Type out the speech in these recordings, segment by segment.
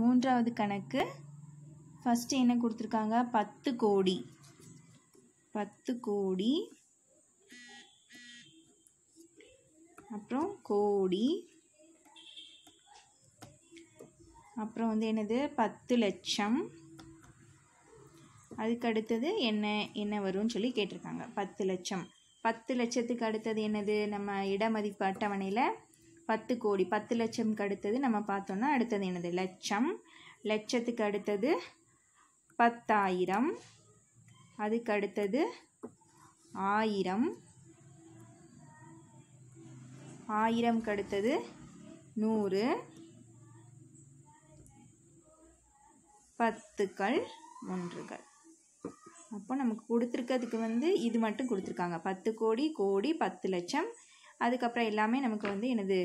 மூன்றாவது கணக்கு ஃபஸ்ட்டு என்ன கொடுத்துருக்காங்க பத்து கோடி பத்து கோடி அப்புறம் கோடி அப்புறம் வந்து என்னது பத்து லட்சம் அதுக்கு அடுத்தது என்ன என்ன வரும்னு சொல்லி கேட்டிருக்காங்க பத்து லட்சம் பத்து லட்சத்துக்கு அடுத்தது என்னது நம்ம இடமதிப்பு அட்டவணையில் பத்து கோடி பத்து லட்சம்க்கு அடுத்தது நம்ம பார்த்தோன்னா அடுத்தது என்னது லட்சம் லட்சத்துக்கு அடுத்தது பத்தாயிரம் அதுக்கு அடுத்தது ஆயிரம் ஆயிரம்க்கு அடுத்தது நூறு பத்துக்கள் ஒன்றுகள் அப்போ நமக்கு கொடுத்துருக்கிறதுக்கு வந்து இது மட்டும் கொடுத்துருக்காங்க பத்து கோடி கோடி பத்து லட்சம் அதுக்கப்புறம் எல்லாமே நமக்கு வந்து எனது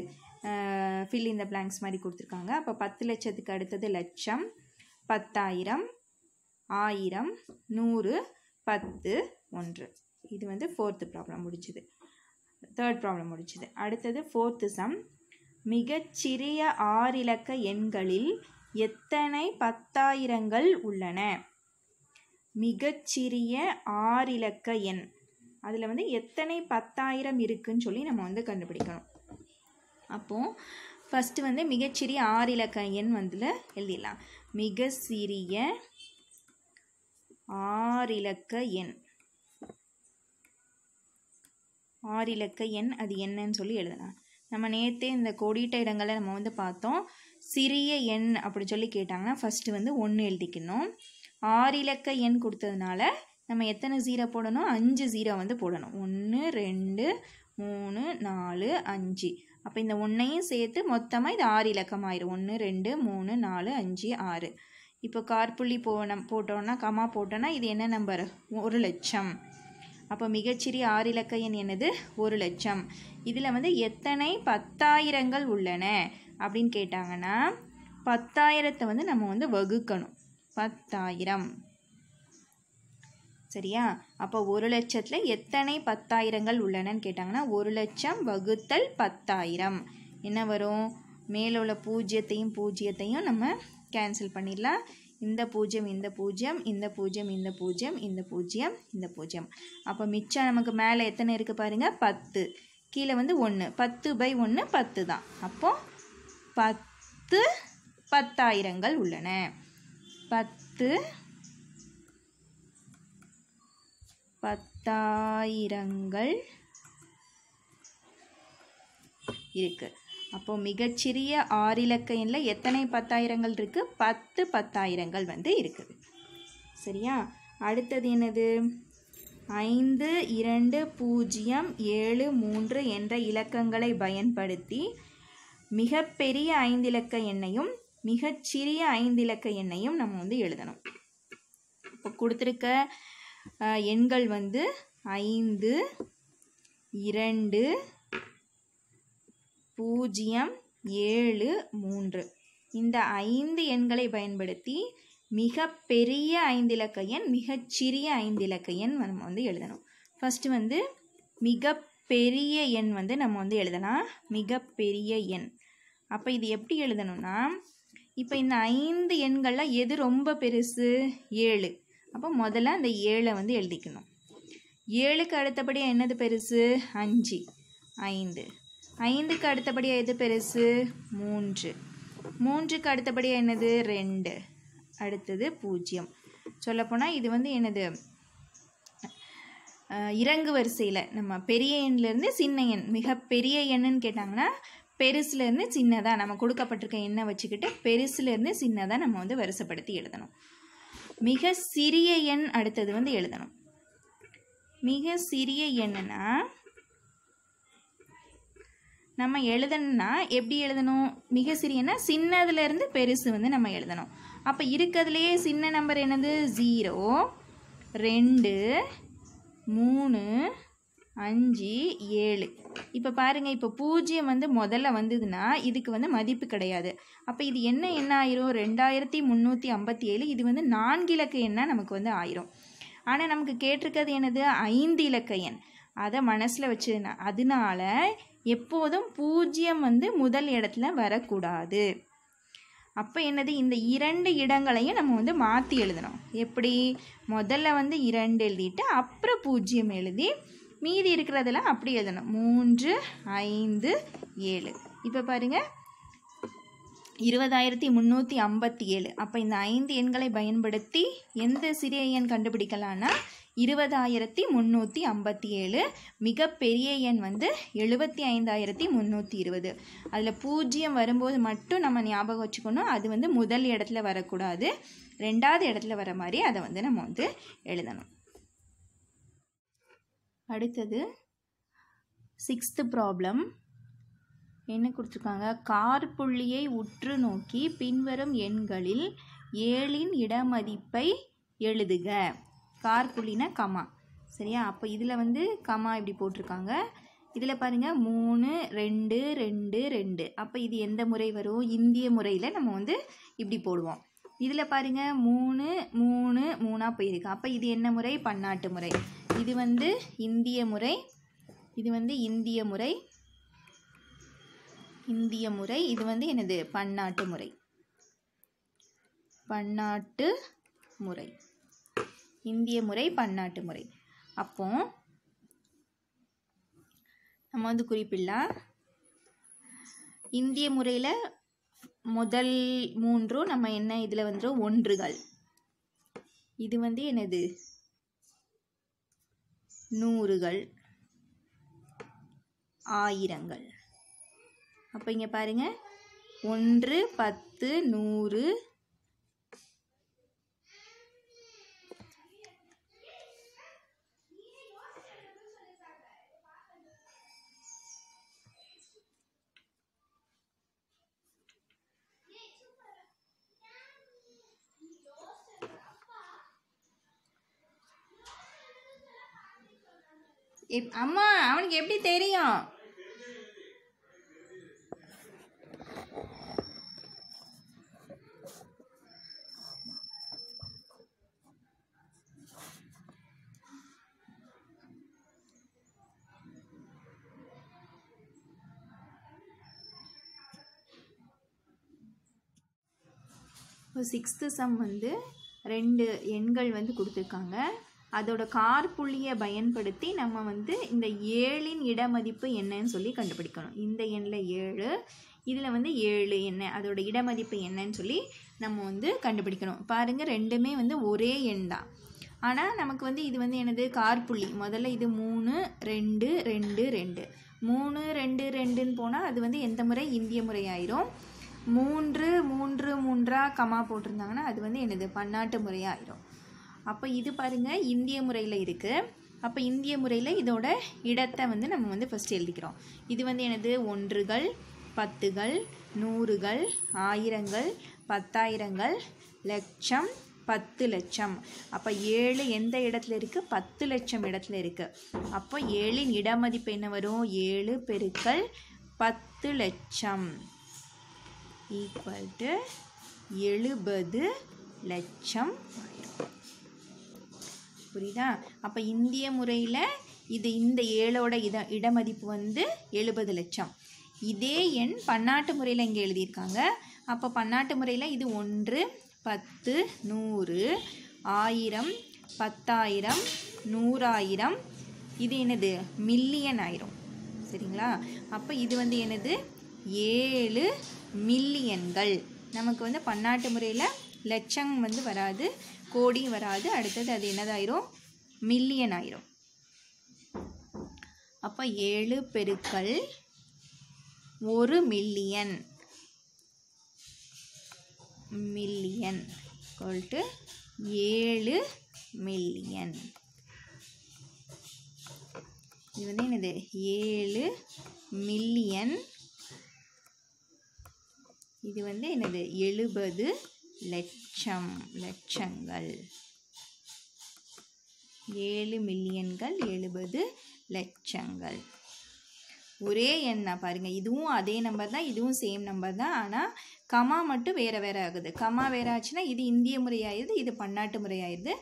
ஃபில் இந்த பிளாங்க்ஸ் மாதிரி கொடுத்துருக்காங்க அப்போ பத்து லட்சத்துக்கு அடுத்தது லட்சம் பத்தாயிரம் ஆயிரம் நூறு பத்து ஒன்று இது வந்து ஃபோர்த்து ப்ராப்ளம் முடிச்சுது தேர்ட் ப்ராப்ளம் முடிச்சுது அடுத்தது ஃபோர்த்து சம் மிகச்சிறிய ஆறிலக்க எண்களில் எத்தனை பத்தாயிரங்கள் உள்ளன மிகச்சிறிய ஆறிலக்க எண் அதில் வந்து எத்தனை பத்தாயிரம் இருக்குதுன்னு சொல்லி நம்ம வந்து கண்டுபிடிக்கணும் அப்போது ஃபஸ்ட்டு வந்து மிகச்சிறிய ஆறு இலக்க எண் வந்து எழுதிடலாம் மிக சிறிய ஆறிலக்க எண் ஆறிலக்க எண் அது என்னன்னு சொல்லி எழுதலாம் நம்ம நேற்றே இந்த கோடிட்ட இடங்களை நம்ம வந்து பார்த்தோம் சிறிய எண் அப்படி சொல்லி கேட்டாங்கன்னா ஃபஸ்ட்டு வந்து ஒன்று எழுதிக்கணும் ஆறிலக்க எண் கொடுத்ததுனால நம்ம எத்தனை ஜீரோ போடணும் அஞ்சு ஜீரோ வந்து போடணும் ஒன்று ரெண்டு மூணு நாலு அஞ்சு அப்போ இந்த ஒன்றையும் சேர்த்து மொத்தமாக இது ஆறு இலக்கம் ஆயிரும் ஒன்று ரெண்டு மூணு நாலு அஞ்சு ஆறு இப்போ கார்புள்ளி போன போட்டோன்னா கமா போட்டோன்னா இது என்ன நம்பர் ஒரு லட்சம் அப்போ மிகச்சிறிய ஆறு இலக்க எண் என்னது ஒரு லட்சம் இதில் வந்து எத்தனை பத்தாயிரங்கள் உள்ளன அப்படின்னு கேட்டாங்கன்னா பத்தாயிரத்தை வந்து நம்ம வந்து வகுக்கணும் பத்தாயிரம் சரியா அப்போ ஒரு லட்சத்தில் எத்தனை பத்தாயிரங்கள் உள்ளனன்னு கேட்டாங்கன்னா ஒரு லட்சம் வகுத்தல் பத்தாயிரம் என்ன வரும் மேலே உள்ள பூஜ்ஜியத்தையும் பூஜ்ஜியத்தையும் நம்ம கேன்சல் பண்ணிடலாம் இந்த பூஜ்ஜியம் இந்த பூஜ்ஜியம் இந்த பூஜ்ஜியம் இந்த பூஜ்ஜியம் இந்த பூஜ்ஜியம் இந்த பூஜ்ஜியம் அப்போ மிச்சம் நமக்கு மேலே எத்தனை இருக்குது பாருங்கள் பத்து கீழே வந்து ஒன்று பத்து பை ஒன்று பத்து தான் அப்போது பத்து பத்தாயிரங்கள் உள்ளன பத்து பத்தாயிரங்கள் இருக்கு அப்போ மிகச்சிறிய ஆறிலக்க எண்ணில் எத்தனை பத்தாயிரங்கள் இருக்கு பத்து பத்தாயிரங்கள் வந்து இருக்குது சரியா அடுத்தது என்னது ஐந்து இரண்டு பூஜ்ஜியம் ஏழு மூன்று என்ற இலக்கங்களை பயன்படுத்தி மிகப்பெரிய ஐந்திலக்க எண்ணையும் மிகச்சிறிய ஐந்திலக்க எண்ணையும் நம்ம வந்து எழுதணும் இப்போ கொடுத்துருக்க எண்கள் வந்து ஐந்து இரண்டு பூஜ்ஜியம் ஏழு மூன்று இந்த ஐந்து எண்களை பயன்படுத்தி மிக பெரிய ஐந்திலக்க எண் மிகச்சிறிய ஐந்திலக்க எண் நம்ம வந்து எழுதணும் ஃபஸ்ட்டு வந்து மிக பெரிய எண் வந்து நம்ம வந்து எழுதலாம் மிகப்பெரிய எண் அப்போ இது எப்படி எழுதணும்னா இப்போ இந்த ஐந்து எண்களில் எது ரொம்ப பெருசு ஏழு அப்போ முதல்ல அந்த ஏழை வந்து எழுதிக்கணும் ஏழுக்கு அடுத்தபடியாக என்னது பெருசு அஞ்சு ஐந்து ஐந்துக்கு அடுத்தபடியாக எது பெருசு மூன்று மூன்றுக்கு அடுத்தபடியாக என்னது ரெண்டு அடுத்தது பூஜ்ஜியம் சொல்லப்போனால் இது வந்து என்னது இறங்கு வரிசையில் நம்ம பெரிய எண்ணிலேருந்து சின்ன எண் மிக பெரிய எண்ணுன்னு கேட்டாங்கன்னா பெருசுலேருந்து சின்னதாக நம்ம கொடுக்கப்பட்டிருக்க எண்ணை வச்சுக்கிட்டு பெருசுலேருந்து சின்னதாக நம்ம வந்து வரிசைப்படுத்தி எழுதணும் மிக சிறிய எண் அடுத்தது வந்து எழுதணும் மிக சிறிய எண்ணுனா நம்ம எழுதணும்னா எப்படி எழுதணும் மிக சிறியனா சின்னதுலேருந்து பெருசு வந்து நம்ம எழுதணும் அப்போ இருக்கிறதுலையே சின்ன நம்பர் என்னது ஜீரோ ரெண்டு மூணு அஞ்சு ஏழு இப்போ பாருங்கள் இப்போ பூஜ்ஜியம் வந்து முதல்ல வந்ததுன்னா இதுக்கு வந்து மதிப்பு கிடையாது அப்போ இது என்ன என்ன ஆயிரும் ரெண்டாயிரத்தி முந்நூற்றி ஐம்பத்தி ஏழு இது வந்து நான்கு இலக்க எண்ணாக நமக்கு வந்து ஆயிரும் ஆனால் நமக்கு கேட்டிருக்கிறது என்னது ஐந்து இலக்க எண் அதை மனசில் வச்சுருந்தா அதனால எப்போதும் பூஜ்ஜியம் வந்து முதல் இடத்துல வரக்கூடாது அப்போ என்னது இந்த இரண்டு இடங்களையும் நம்ம வந்து மாற்றி எழுதணும் எப்படி முதல்ல வந்து இரண்டு எழுதிட்டு அப்புறம் பூஜ்ஜியம் எழுதி மீதி இருக்கிறதெல்லாம் அப்படி எழுதணும் மூன்று ஐந்து ஏழு இப்போ பாருங்கள் இருபதாயிரத்தி முந்நூற்றி ஐம்பத்தி ஏழு அப்போ இந்த ஐந்து எண்களை பயன்படுத்தி எந்த சிறிய எண் கண்டுபிடிக்கலான்னா இருபதாயிரத்தி முந்நூற்றி ஐம்பத்தி ஏழு மிகப்பெரிய எண் வந்து எழுபத்தி ஐந்தாயிரத்தி முந்நூற்றி இருபது அதில் பூஜ்ஜியம் வரும்போது மட்டும் நம்ம ஞாபகம் வச்சுக்கணும் அது வந்து முதல் இடத்துல வரக்கூடாது ரெண்டாவது இடத்துல வர மாதிரி அதை வந்து நம்ம வந்து எழுதணும் அடுத்தது சிக்ஸ்த்து ப்ராப்ளம் என்ன கொடுத்துருக்காங்க கார் புள்ளியை உற்று நோக்கி பின்வரும் எண்களில் ஏழின் இடமதிப்பை எழுதுக கார் புள்ளினா கமா சரியா அப்போ இதில் வந்து கமா இப்படி போட்டிருக்காங்க இதில் பாருங்கள் மூணு ரெண்டு ரெண்டு ரெண்டு அப்போ இது எந்த முறை வரும் இந்திய முறையில் நம்ம வந்து இப்படி போடுவோம் இதில் பாருங்கள் மூணு மூணு மூணாக போயிருக்கு அப்போ இது என்ன முறை பன்னாட்டு முறை இது வந்து இந்திய முறை இது வந்து இந்திய முறை இந்திய முறை இது வந்து எனது பன்னாட்டு முறை பன்னாட்டு முறை இந்திய முறை பன்னாட்டு முறை அப்போ நம்ம வந்து குறிப்பிடலாம் இந்திய முறையில் முதல் மூன்றும் நம்ம என்ன இதில் வந்துடும் ஒன்றுகள் இது வந்து எனது நூறுகள் ஆயிரங்கள் அப்போ இங்கே பாருங்கள் ஒன்று பத்து நூறு இப் அம்மா அவனுக்கு எப்படி தெரியும் சிக்ஸ்த்து சம் வந்து ரெண்டு எண்கள் வந்து கொடுத்துருக்காங்க அதோட கார் புள்ளியை பயன்படுத்தி நம்ம வந்து இந்த ஏழின் இடமதிப்பு என்னன்னு சொல்லி கண்டுபிடிக்கணும் இந்த எண்ணில் ஏழு இதில் வந்து ஏழு என்ன அதோட இடமதிப்பு என்னன்னு சொல்லி நம்ம வந்து கண்டுபிடிக்கணும் பாருங்கள் ரெண்டுமே வந்து ஒரே எண் தான் ஆனால் நமக்கு வந்து இது வந்து எனது கார்புள்ளி முதல்ல இது மூணு ரெண்டு ரெண்டு ரெண்டு மூணு ரெண்டு ரெண்டுன்னு போனால் அது வந்து எந்த முறை இந்திய முறை ஆயிரும் மூன்று மூன்று மூன்றாக கமா போட்டிருந்தாங்கன்னா அது வந்து எனது பன்னாட்டு முறையாக அப்போ இது பாருங்கள் இந்திய முறையில் இருக்குது அப்போ இந்திய முறையில் இதோட இடத்தை வந்து நம்ம வந்து ஃபஸ்ட்டு எழுதிக்கிறோம் இது வந்து எனது ஒன்றுகள் பத்துகள் நூறுகள் ஆயிரங்கள் பத்தாயிரங்கள் லட்சம் பத்து லட்சம் அப்போ ஏழு எந்த இடத்துல இருக்குது பத்து லட்சம் இடத்துல இருக்குது அப்போ ஏழின் இடமதிப்பு என்ன வரும் ஏழு பெருக்கள் பத்து லட்சம் ஈக்குவல் டு எழுபது லட்சம் ஆயிரம் புரியுதா அப்போ இந்திய முறையில் இது இந்த ஏழோட இட இடமதிப்பு வந்து எழுபது லட்சம் இதே எண் பன்னாட்டு முறையில் இங்கே எழுதியிருக்காங்க அப்போ பன்னாட்டு முறையில் இது ஒன்று பத்து நூறு ஆயிரம் பத்தாயிரம் நூறாயிரம் இது என்னது மில்லியன் ஆயிரம் சரிங்களா அப்போ இது வந்து என்னது ஏழு மில்லியன்கள் நமக்கு வந்து பன்னாட்டு முறையில் லட்சம் வந்து வராது கோடியும் வராது அடுத்தது அது என்னதாயிரும் மில்லியன் ஆயிரும் அப்போ ஏழு பெருக்கள் ஒரு மில்லியன் மில்லியன் சொல்லிட்டு ஏழு மில்லியன் இது வந்து என்னது ஏழு மில்லியன் இது வந்து என்னது எழுபது லட்சம் லட்சங்கள் ஏழு மில்லியன்கள் எழுபது லட்சங்கள் ஒரே எண்ணா பாருங்கள் இதுவும் அதே நம்பர் தான் இதுவும் சேம் நம்பர் தான் ஆனால் கமா மட்டும் வேறு வேறு ஆகுது கமா வேறு ஆச்சுன்னா இது இந்திய முறையாயிருது இது பன்னாட்டு முறையாயிருது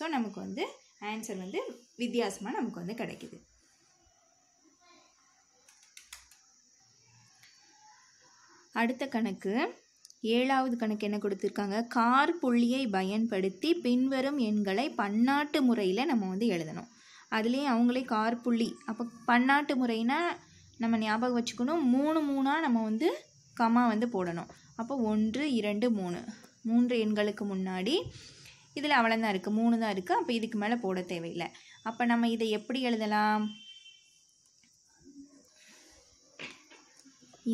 ஸோ நமக்கு வந்து ஆன்சர் வந்து வித்தியாசமாக நமக்கு வந்து கிடைக்கிது அடுத்த கணக்கு ஏழாவது கணக்கு என்ன கொடுத்துருக்காங்க கார் புள்ளியை பயன்படுத்தி பின்வரும் எண்களை பன்னாட்டு முறையில் நம்ம வந்து எழுதணும் அதுலேயும் அவங்களே கார் புள்ளி அப்போ பன்னாட்டு முறைனா நம்ம ஞாபகம் வச்சுக்கணும் மூணு மூணாக நம்ம வந்து கமா வந்து போடணும் அப்போ ஒன்று இரண்டு மூணு மூன்று எண்களுக்கு முன்னாடி இதில் அவ்வளோ தான் இருக்குது மூணு தான் இருக்குது அப்போ இதுக்கு மேலே போட தேவையில்லை அப்போ நம்ம இதை எப்படி எழுதலாம்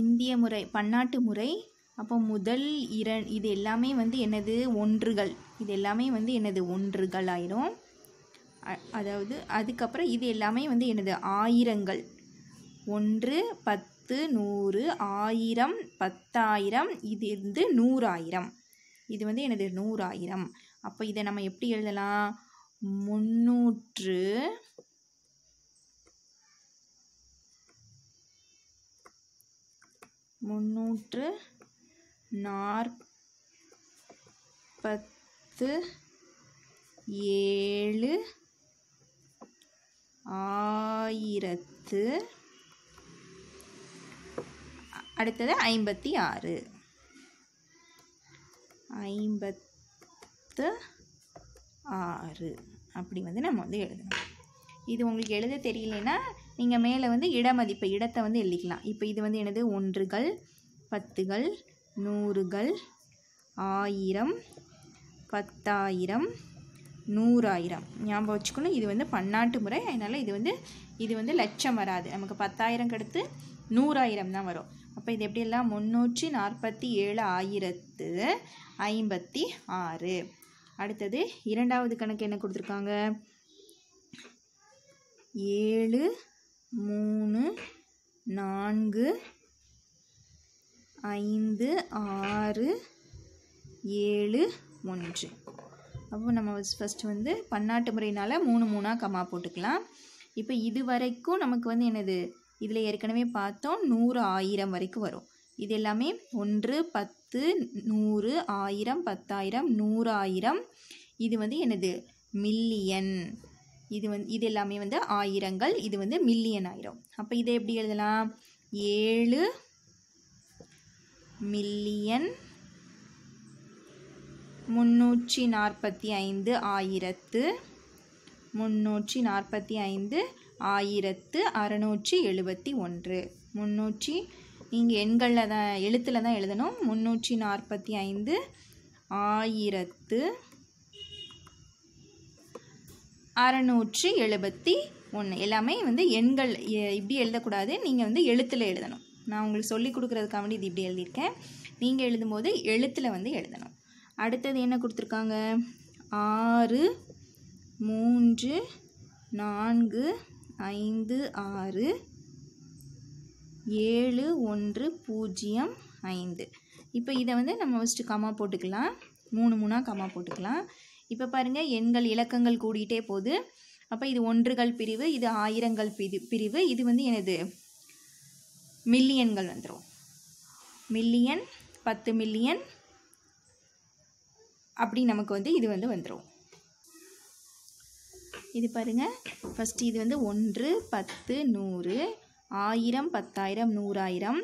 இந்திய முறை பன்னாட்டு முறை அப்போ முதல் இர இது எல்லாமே வந்து என்னது ஒன்றுகள் இது எல்லாமே வந்து என்னது ஒன்றுகள் ஆயிரும் அதாவது அதுக்கப்புறம் இது எல்லாமே வந்து என்னது ஆயிரங்கள் ஒன்று பத்து நூறு ஆயிரம் பத்தாயிரம் இது வந்து நூறாயிரம் இது வந்து எனது நூறாயிரம் அப்போ இதை நம்ம எப்படி எழுதலாம் முன்னூற்று முன்னூற்று நாற்பத்து ஏழு ஆயிரத்து அடுத்தது ஐம்பத்தி ஆறு ஐம்பத்து ஆறு அப்படி வந்து நம்ம வந்து எழுதணும் இது உங்களுக்கு எழுத தெரியலனா நீங்கள் மேலே வந்து இடமதிப்பை இடத்தை வந்து எழுதிக்கலாம் இப்போ இது வந்து என்னது ஒன்றுகள் பத்துகள் நூறுகள் ஆயிரம் பத்தாயிரம் நூறாயிரம் ஞாபகம் வச்சுக்கணும் இது வந்து பன்னாட்டு முறை அதனால் இது வந்து இது வந்து லட்சம் வராது நமக்கு பத்தாயிரம் கெடுத்து நூறாயிரம் தான் வரும் அப்போ இது எப்படியெல்லாம் முந்நூற்றி நாற்பத்தி ஏழு ஆயிரத்து ஐம்பத்தி ஆறு அடுத்தது இரண்டாவது கணக்கு என்ன கொடுத்துருக்காங்க ஏழு மூணு நான்கு ஐந்து ஆறு ஏழு ஒன்று அப்போ நம்ம ஃபஸ்ட்டு வந்து பன்னாட்டு முறையினால் மூணு மூணாக கம்மா போட்டுக்கலாம் இப்போ இது வரைக்கும் நமக்கு வந்து என்னது இதில் ஏற்கனவே பார்த்தோம் நூறு ஆயிரம் வரைக்கும் வரும் இது எல்லாமே ஒன்று பத்து நூறு ஆயிரம் பத்தாயிரம் நூறாயிரம் இது வந்து எனது மில்லியன் இது வந்து இது எல்லாமே வந்து ஆயிரங்கள் இது வந்து மில்லியன் ஆயிரம் அப்போ இதை எப்படி எழுதலாம் ஏழு மில்லியன் முன்னூற்றி நாற்பத்தி ஐந்து ஆயிரத்து முன்னூற்றி நாற்பத்தி ஐந்து ஆயிரத்து அறநூற்றி எழுபத்தி ஒன்று முன்னூற்றி நீங்கள் எண்களில் தான் எழுத்தில் தான் எழுதணும் முன்னூற்றி நாற்பத்தி ஐந்து ஆயிரத்து அறநூற்றி எழுபத்தி ஒன்று எல்லாமே வந்து எண்கள் இப்படி எழுதக்கூடாது நீங்கள் வந்து எழுத்தில் எழுதணும் நான் உங்களுக்கு சொல்லி கொடுக்குறதுக்காக வேண்டி இது இப்படி எழுதியிருக்கேன் நீங்கள் எழுதும்போது எழுத்தில் வந்து எழுதணும் அடுத்தது என்ன கொடுத்துருக்காங்க ஆறு மூன்று நான்கு ஐந்து ஆறு ஏழு ஒன்று பூஜ்ஜியம் ஐந்து இப்போ இதை வந்து நம்ம ஃபஸ்ட்டு கம்மா போட்டுக்கலாம் மூணு மூணாக கம்மா போட்டுக்கலாம் இப்போ பாருங்கள் எண்கள் இலக்கங்கள் கூடிகிட்டே போகுது அப்போ இது ஒன்றுகள் பிரிவு இது ஆயிரங்கள் பிரி பிரிவு இது வந்து எனது மில்லியன்கள் வந்துடும் மில்லியன் பத்து மில்லியன் அப்படி நமக்கு வந்து இது வந்து வந்துடும் இது பாருங்கள் ஃபஸ்ட்டு இது வந்து ஒன்று பத்து நூறு ஆயிரம் பத்தாயிரம் நூறாயிரம்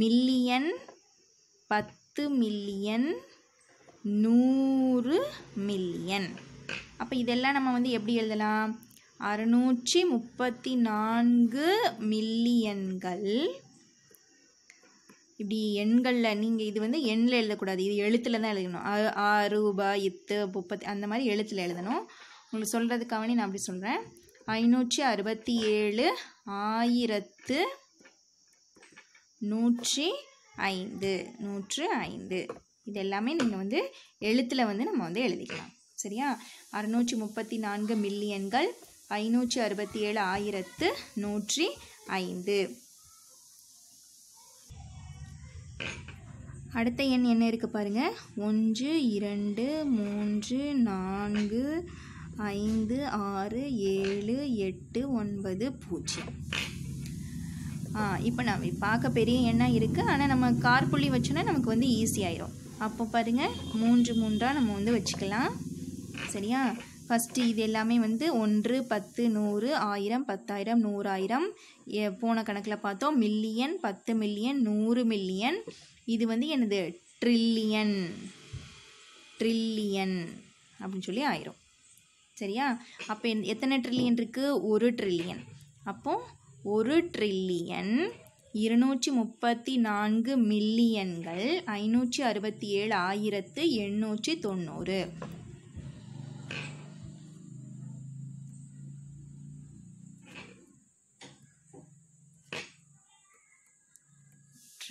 மில்லியன் பத்து மில்லியன் நூறு மில்லியன் அப்போ இதெல்லாம் நம்ம வந்து எப்படி எழுதலாம் அறுநூற்றி முப்பத்தி நான்கு மில்லியன்கள் இப்படி எண்களில் நீங்கள் இது வந்து எண்ணில் எழுதக்கூடாது இது எழுத்தில் தான் எழுதணும் ஆறு ரூபாய் எத்து முப்பத்தி அந்த மாதிரி எழுத்தில் எழுதணும் உங்களுக்கு சொல்கிறதுக்காகவே நான் அப்படி சொல்கிறேன் ஐநூற்றி அறுபத்தி ஏழு ஆயிரத்து நூற்றி ஐந்து நூற்று ஐந்து இது எல்லாமே நீங்கள் வந்து எழுத்தில் வந்து நம்ம வந்து எழுதிக்கலாம் சரியா அறுநூற்றி முப்பத்தி நான்கு மில்லியன்கள் ஐநூற்றி அறுபத்தி ஏழு ஆயிரத்து நூற்றி ஐந்து அடுத்த எண் என்ன இருக்குது பாருங்கள் ஒன்று இரண்டு மூன்று நான்கு ஐந்து ஆறு ஏழு எட்டு ஒன்பது பூஜ்ஜியம் இப்போ நம்ம பார்க்க பெரிய எண்ணாக இருக்குது ஆனால் நம்ம கார் புள்ளி வச்சோன்னா நமக்கு வந்து ஈஸியாயிரும் அப்போ பாருங்கள் மூன்று மூன்றாக நம்ம வந்து வச்சுக்கலாம் சரியா ஃபஸ்ட்டு இது எல்லாமே வந்து ஒன்று பத்து நூறு ஆயிரம் பத்தாயிரம் நூறாயிரம் போன கணக்கில் பார்த்தோம் மில்லியன் பத்து மில்லியன் நூறு மில்லியன் இது வந்து எனது ட்ரில்லியன் ட்ரில்லியன் அப்படின்னு சொல்லி ஆயிரும் சரியா அப்போ எத்தனை ட்ரில்லியன் இருக்குது ஒரு ட்ரில்லியன் அப்போது ஒரு ட்ரில்லியன் இருநூற்றி முப்பத்தி நான்கு மில்லியன்கள் ஐநூற்றி அறுபத்தி ஏழு ஆயிரத்து எண்ணூற்றி தொண்ணூறு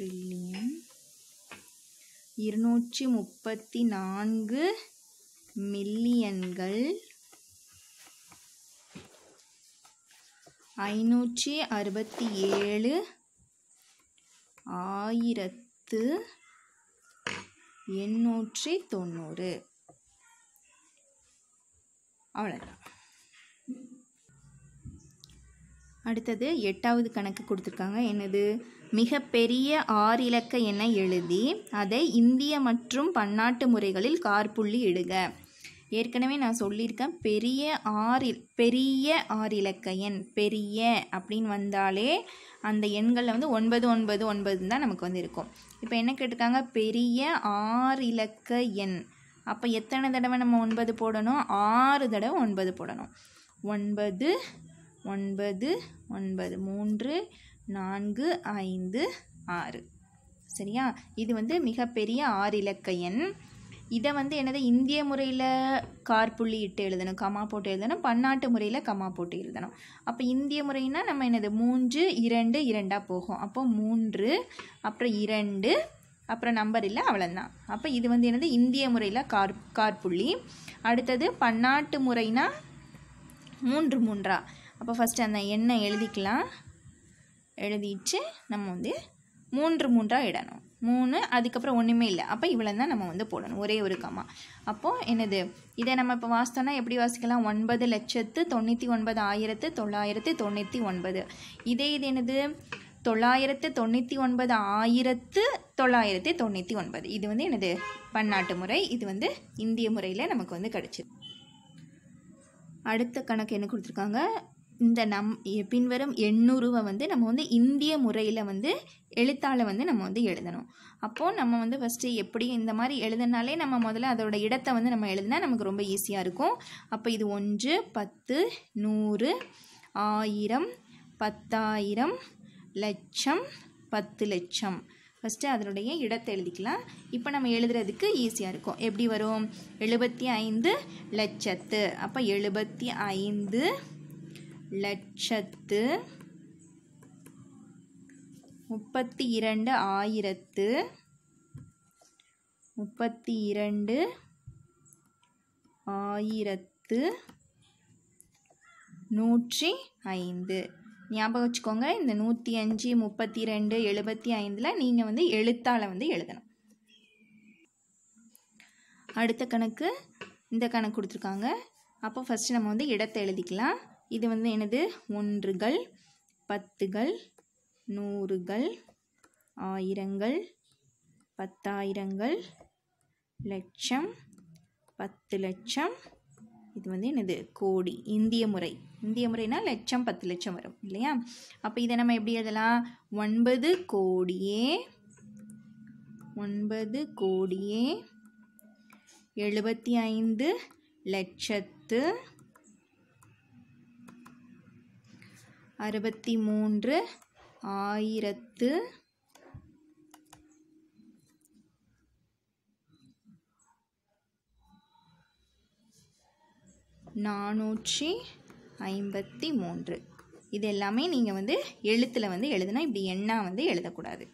ட்ரில்லியன் இருநூற்றி முப்பத்தி நான்கு மில்லியன்கள் ஐநூற்றி அறுபத்தி ஏழு ஆயிரத்து எண்ணூற்றி தொண்ணூறு அவ்வளோதான் அடுத்தது எட்டாவது கணக்கு கொடுத்துருக்காங்க என்னது மிகப்பெரிய ஆறு இலக்க எண்ணை எழுதி அதை இந்திய மற்றும் பன்னாட்டு முறைகளில் கார்புள்ளி இடுக ஏற்கனவே நான் சொல்லியிருக்கேன் பெரிய ஆறு பெரிய ஆறு இலக்க எண் பெரிய அப்படின்னு வந்தாலே அந்த எண்களில் வந்து ஒன்பது ஒன்பது ஒன்பது தான் நமக்கு வந்து இருக்கும் இப்போ என்ன கேட்டிருக்காங்க பெரிய ஆறு இலக்க எண் அப்போ எத்தனை தடவை நம்ம ஒன்பது போடணும் ஆறு தடவை ஒன்பது போடணும் ஒன்பது ஒன்பது ஒன்பது மூன்று நான்கு ஐந்து ஆறு சரியா இது வந்து மிகப்பெரிய ஆறு இலக்க எண் இதை வந்து என்னது இந்திய முறையில் கார்புள்ளி இட்டு எழுதணும் கமா போட்டு எழுதணும் பன்னாட்டு முறையில் கமா போட்டு எழுதணும் அப்போ இந்திய முறைனா நம்ம என்னது மூன்று இரண்டு இரண்டாக போகும் அப்போ மூன்று அப்புறம் இரண்டு அப்புறம் நம்பர் இல்லை அவ்வளோந்தான் அப்போ இது வந்து என்னது இந்திய முறையில் கார் கார்புள்ளி அடுத்தது பன்னாட்டு முறைனா மூன்று மூன்றா அப்போ ஃபஸ்ட்டு அந்த எண்ணெய் எழுதிக்கலாம் எழுதிட்டு நம்ம வந்து மூன்று மூன்றாக இடணும் மூணு அதுக்கப்புறம் ஒன்றுமே இல்லை அப்போ இவ்வளோ தான் நம்ம வந்து போடணும் ஒரே ஒரு கம்மா அப்போது என்னது இதை நம்ம இப்போ வாசித்தோன்னா எப்படி வாசிக்கலாம் ஒன்பது லட்சத்து தொண்ணூற்றி ஒன்பது ஆயிரத்து தொள்ளாயிரத்து தொண்ணூற்றி ஒன்பது இதே இது என்னது தொள்ளாயிரத்து தொண்ணூற்றி ஒன்பது ஆயிரத்து தொள்ளாயிரத்து தொண்ணூற்றி ஒன்பது இது வந்து எனது பன்னாட்டு முறை இது வந்து இந்திய முறையில் நமக்கு வந்து கிடச்சிது அடுத்த கணக்கு என்ன கொடுத்துருக்காங்க இந்த நம் பின்வரும் எண்ணுருவை வந்து நம்ம வந்து இந்திய முறையில் வந்து எழுத்தால் வந்து நம்ம வந்து எழுதணும் அப்போது நம்ம வந்து ஃபஸ்ட்டு எப்படி இந்த மாதிரி எழுதுனாலே நம்ம முதல்ல அதோட இடத்தை வந்து நம்ம எழுதுனா நமக்கு ரொம்ப ஈஸியாக இருக்கும் அப்போ இது ஒன்று பத்து நூறு ஆயிரம் பத்தாயிரம் லட்சம் பத்து லட்சம் ஃபஸ்ட்டு அதனுடைய இடத்தை எழுதிக்கலாம் இப்போ நம்ம எழுதுறதுக்கு ஈஸியாக இருக்கும் எப்படி வரும் எழுபத்தி ஐந்து லட்சத்து அப்போ எழுபத்தி ஐந்து லட்சத்து முப்பத்தி இரண்டு ஆயிரத்து முப்பத்தி இரண்டு ஆயிரத்து நூற்றி ஐந்து ஞாபகம் வச்சுக்கோங்க இந்த நூற்றி அஞ்சு முப்பத்தி ரெண்டு எழுபத்தி ஐந்தில் நீங்கள் வந்து எழுத்தால் வந்து எழுதணும் அடுத்த கணக்கு இந்த கணக்கு கொடுத்துருக்காங்க அப்போ ஃபஸ்ட்டு நம்ம வந்து இடத்தை எழுதிக்கலாம் இது வந்து எனது ஒன்றுகள் பத்துகள் நூறுகள் ஆயிரங்கள் பத்தாயிரங்கள் லட்சம் பத்து லட்சம் இது வந்து எனது கோடி இந்திய முறை இந்திய முறைனா லட்சம் பத்து லட்சம் வரும் இல்லையா அப்போ இதை நம்ம எப்படி எழுதலாம் ஒன்பது கோடியே ஒன்பது கோடியே எழுபத்தி ஐந்து லட்சத்து அறுபத்தி மூன்று ஆயிரத்து நானூற்றி ஐம்பத்தி மூன்று இது எல்லாமே நீங்கள் வந்து எழுத்தில் வந்து எழுதுனா இப்படி எண்ணாக வந்து எழுதக்கூடாது